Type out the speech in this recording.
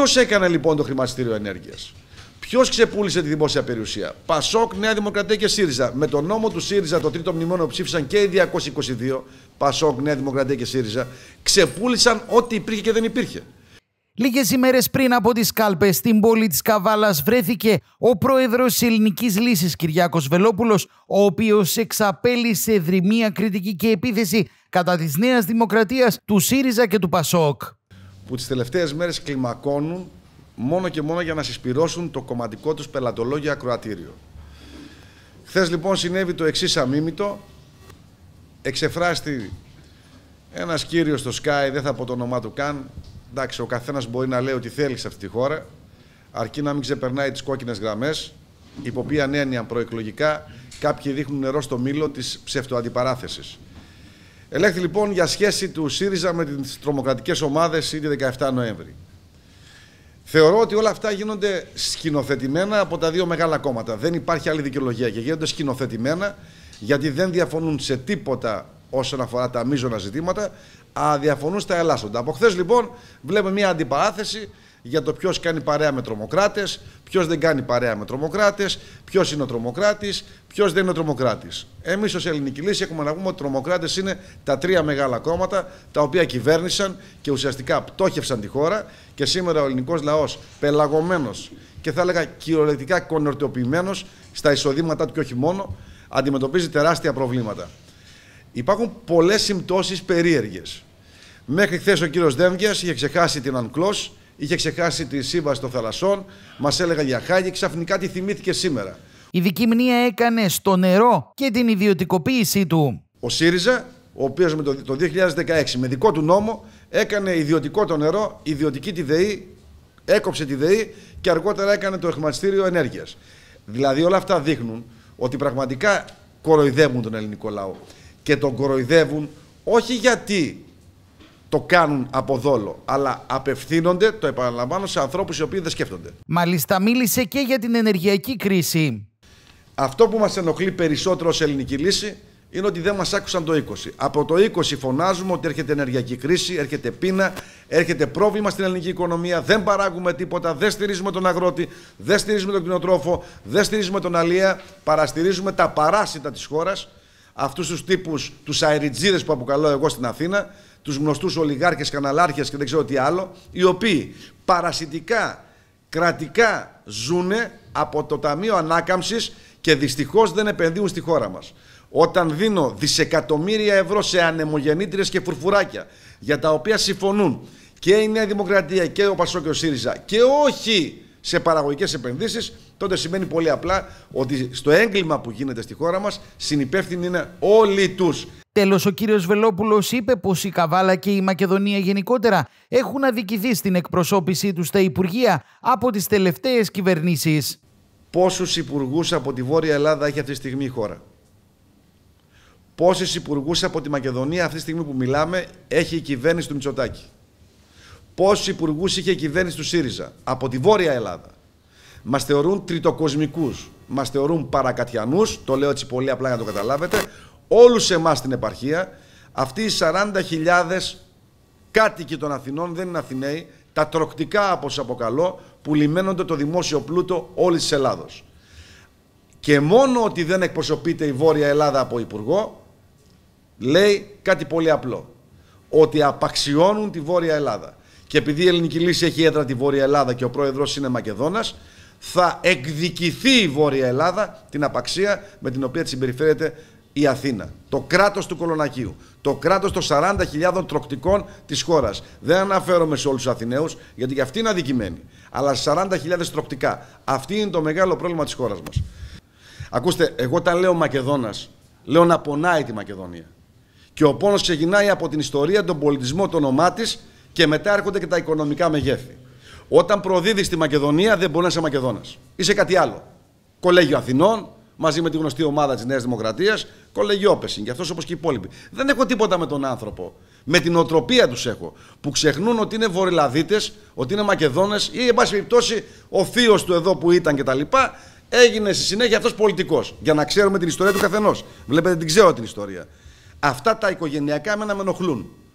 Ποιος έκανε λοιπόν το χρηματιστήριο ενέργειας. Ποιος ξεπούλησε τη δημόσια περιουσία. Πασόκ, Νέα Δημοκρατία και ΣΥΡΙΖΑ. Με τον νόμο του ΣΥΡΙΖΑ, το τρίτο μνημόνιο ψήφισαν και οι 222, Πασόκ, Νέα Δημοκρατία και ΣΥΡΙΖΑ, ξεπούλησαν ό,τι υπήρχε και δεν υπήρχε. Λίγες ημέρες πριν από τις κάλπες στην πόλη της Καβάλας βρέθηκε ο πρόεδρος της Ελληνικής Λύσης Κυριάκος Βελόπουλος, ο οποίος εξαπέλυσε δρυμία κριτική και επίθεση κατά της Νέας Δημοκρατίας, του ΣΥΡΙΖΑ και του ΠΑΣΟΚ που τις τελευταίες μέρες κλιμακώνουν μόνο και μόνο για να συσπυρώσουν το κομματικό τους πελατολόγιο ακροατήριο. Χθες λοιπόν συνέβη το εξής αμίμητο. Εξεφράστη ένας κύριος στο Sky, δεν θα πω το όνομά του καν. Εντάξει, ο καθένας μπορεί να λέει ότι θέλει σε αυτή τη χώρα, αρκεί να μην ξεπερνάει τις κόκκινες γραμμές, υπό οποία νέα προεκλογικά κάποιοι δείχνουν νερό στο μήλο της ψευτοαντιπαράθεσης. Ελέγχθη λοιπόν για σχέση του ΣΥΡΙΖΑ με τις τρομοκρατικές ομάδες ήδη 17 Νοέμβρη. Θεωρώ ότι όλα αυτά γίνονται σκηνοθετημένα από τα δύο μεγάλα κόμματα. Δεν υπάρχει άλλη δικαιολογία και γίνονται σκηνοθετημένα γιατί δεν διαφωνούν σε τίποτα όσον αφορά τα μείζωνα ζητήματα, αλλά διαφωνούν στα ελάσσοντα. Από χθες λοιπόν βλέπουμε μια αντιπαράθεση για το ποιος κάνει παρέα με τρομοκράτες, ποιος δεν κάνει παρέα με τρομοκράτες, ποιος είναι ο τρομοκράτης, ποιος δεν είναι ο τρομοκράτης. Εμείς ως Ελληνική Λύση έχουμε να πούμε ότι τρομοκράτες είναι τα τρία μεγάλα κόμματα τα οποία κυβέρνησαν και ουσιαστικά πτώχευσαν τη χώρα και σήμερα ο ελληνικός λαός πελαγωμένος και θα έλεγα κυριολεκτικά κονορτιοποιημένος στα εισοδήματά του και όχι μόνο, αντιμετωπίζει τεράστια προβλήματα. Υπάρχουν πολλές συμπτώσεις περίεργες. Μέχρι χθες ο κύριος Δέμβια είχε ξεχάσει την UNCLOS, είχε ξεχάσει τη σύμβαση των θαλασσών, μας έλεγαν για χάγη, ξαφνικά τη θυμήθηκε σήμερα. Η δικημνία έκανε στο νερό και την ιδιωτικοποίησή του. Ο ΣΥΡΙΖΑ, ο οποίος με το, 2016 με δικό του νόμο έκανε ιδιωτικό το νερό, ιδιωτική τη ΔΕΗ, έκοψε τη ΔΕΗ και αργότερα έκανε το χρηματιστήριο ενέργειας. Δηλαδή όλα αυτά δείχνουν ότι πραγματικά κοροϊδεύουν τον ελληνικό λαό. Και τον κοροϊδεύουν όχι γιατί το κάνουν από δόλο, αλλά απευθύνονται, το επαναλαμβάνω, σε ανθρώπους οι οποίοι δεν σκέφτονται. Μάλιστα, μίλησε και για την ενεργειακή κρίση. Αυτό που μας ενοχλεί περισσότερο σε ελληνική λύση είναι ότι δεν μας άκουσαν το 20. Από το 20 φωνάζουμε ότι έρχεται ενεργειακή κρίση, έρχεται πείνα, έρχεται πρόβλημα στην ελληνική οικονομία, δεν παράγουμε τίποτα, δεν στηρίζουμε τον αγρότη, δεν στηρίζουμε τον κτηνοτρόφο, δεν στηρίζουμε τον αλία, παραστηρίζουμε τα παράσιτα της χώρας αυτούς τους τύπους, τους αεριτζίδε που αποκαλώ εγώ στην Αθήνα, τους γνωστούς ολιγάρχες, καναλάρχες και δεν ξέρω τι άλλο, οι οποίοι παρασιτικά, κρατικά ζούνε από το Ταμείο Ανάκαμψης και δυστυχώς δεν επενδύουν στη χώρα μας. Όταν δίνω δισεκατομμύρια ευρώ σε ανεμογεννήτριες και φουρφουράκια για τα οποία συμφωνούν και η Νέα Δημοκρατία και ο Πασόκιο ΣΥΡΙΖΑ και όχι σε παραγωγικές επενδύσεις τότε σημαίνει πολύ απλά ότι στο έγκλημα που γίνεται στη χώρα μας συνυπεύθυνοι είναι όλοι τους. Τέλος, ο κύριος Βελόπουλος είπε πως η Καβάλα και η Μακεδονία γενικότερα έχουν αδικηθεί στην εκπροσώπησή τους στα Υπουργεία από τις τελευταίες κυβερνήσεις. Πόσους υπουργούς από τη Βόρεια Ελλάδα έχει αυτή τη στιγμή η χώρα. Πόσους υπουργούς από τη Μακεδονία αυτή τη στιγμή που μιλάμε έχει η κυβέρνηση του Μητσοτάκη. Πόσους υπουργούς είχε η κυβέρνηση του ΣΥΡΙΖΑ από τη Βόρεια Ελλάδα. Μας θεωρούν τριτοκοσμικούς. Μας θεωρούν παρακατιανούς. Το λέω έτσι πολύ απλά για να το καταλάβετε. Όλους εμάς στην επαρχία. Αυτοί οι 40.000 κάτοικοι των Αθηνών δεν είναι Αθηναίοι. Τα τροκτικά, όπω αποκαλώ, που λιμένονται το δημόσιο πλούτο όλης της Ελλάδος. Και μόνο ότι δεν εκπροσωπείται η Βόρεια Ελλάδα από υπουργό, λέει κάτι πολύ απλό. Ότι απαξιώνουν τη Βόρεια Ελλάδα. Και επειδή η ελληνική λύση έχει έδρα τη Βόρεια Ελλάδα και ο πρόεδρος είναι Μακεδόνας, θα εκδικηθεί η Βόρεια Ελλάδα την απαξία με την οποία συμπεριφέρεται η Αθήνα. Το κράτος του Κολονακίου. Το κράτος των 40.000 τροκτικών της χώρας. Δεν αναφέρομαι σε όλους τους Αθηναίους, γιατί και αυτοί είναι αδικημένοι. Αλλά 40.000 τροκτικά. Αυτή είναι το μεγάλο πρόβλημα της χώρας μας. Ακούστε, εγώ όταν λέω Μακεδόνας. Λέω να πονάει τη Μακεδονία. Και ο πόνος ξεκινάει από την ιστορία, τον πολιτισμό, το όνομά της και μετά έρχονται και τα οικονομικά μεγέθη. Όταν προδίδεις τη Μακεδονία, δεν μπορείς να είσαι Μακεδόνας. Είσαι κάτι άλλο. Κολέγιο Αθηνών, μαζί με τη γνωστή ομάδα της Νέας Δημοκρατίας, κολεγιό και αυτός όπως και οι υπόλοιποι. Δεν έχω τίποτα με τον άνθρωπο. Με την οτροπία τους έχω. Που ξεχνούν ότι είναι Βορειλαδίτε, ότι είναι Μακεδόνες ή, εν πάση περιπτώσει, ο θείος του εδώ που ήταν κτλ. Έγινε στη συνέχεια αυτός πολιτικός. Για να ξέρουμε την ιστορία του καθενός. Βλέπετε, την ξέρω την ιστορία. Αυτά τα οικογενειακά με ενοχλούν.